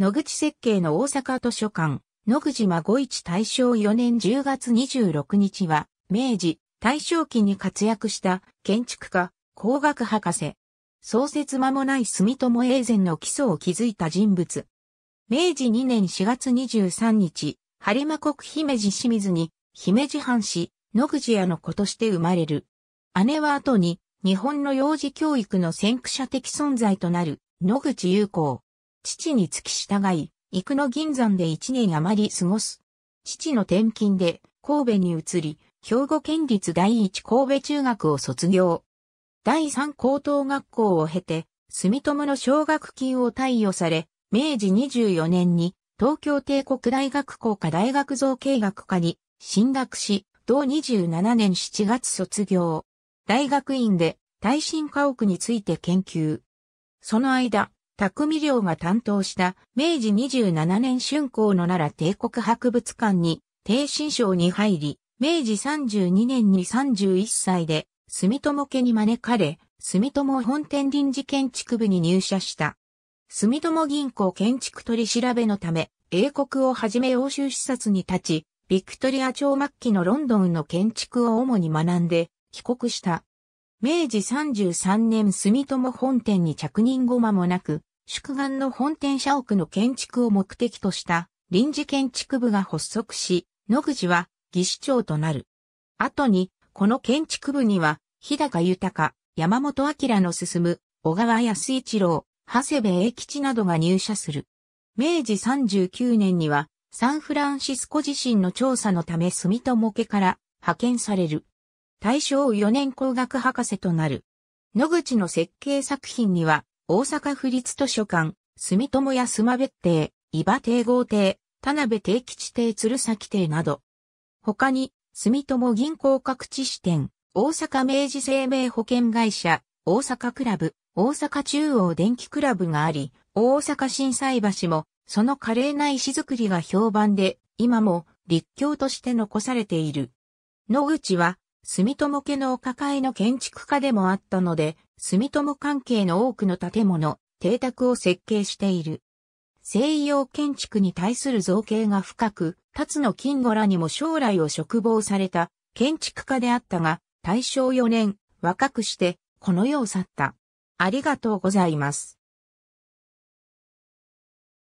野口設計の大阪図書館、野口孫一大正4年10月26日は、明治、大正期に活躍した建築家、工学博士。創設間もない住友永前の基礎を築いた人物。明治2年4月23日、播磨国姫路清水に、姫路藩士、野口屋の子として生まれる。姉は後に、日本の幼児教育の先駆者的存在となる、野口友好。父に付き従い、幾野銀山で一年余り過ごす。父の転勤で神戸に移り、兵庫県立第一神戸中学を卒業。第三高等学校を経て、住友の奨学金を貸与され、明治24年に東京帝国大学工科大学造形学科に進学し、同27年7月卒業。大学院で耐震家屋について研究。その間、匠寮が担当した明治27年春光の奈良帝国博物館に低新賞に入り、明治32年に31歳で住友家に招かれ、住友本店臨時建築部に入社した。住友銀行建築取り調べのため、英国をはじめ欧州視察に立ち、ビクトリア朝末期のロンドンの建築を主に学んで帰国した。明治33年住友本店に着任後間もなく、宿願の本店社屋の建築を目的とした臨時建築部が発足し、野口は技師長となる。後に、この建築部には、日高豊、山本明の進む、小川安一郎、長谷部英吉などが入社する。明治39年には、サンフランシスコ地震の調査のため住友家から派遣される。大正4年工学博士となる。野口の設計作品には、大阪府立図書館、住友安間別邸、伊庭邸豪邸、田辺定吉邸鶴崎邸など。他に、住友銀行各地支店、大阪明治生命保険会社、大阪クラブ、大阪中央電気クラブがあり、大阪震災橋も、その華麗な石造りが評判で、今も立教として残されている。野口は、住友家のお抱えの建築家でもあったので、住友関係の多くの建物、邸宅を設計している。西洋建築に対する造形が深く、辰野金吾らにも将来を嘱望された建築家であったが、大正4年、若くして、この世を去った。ありがとうございます。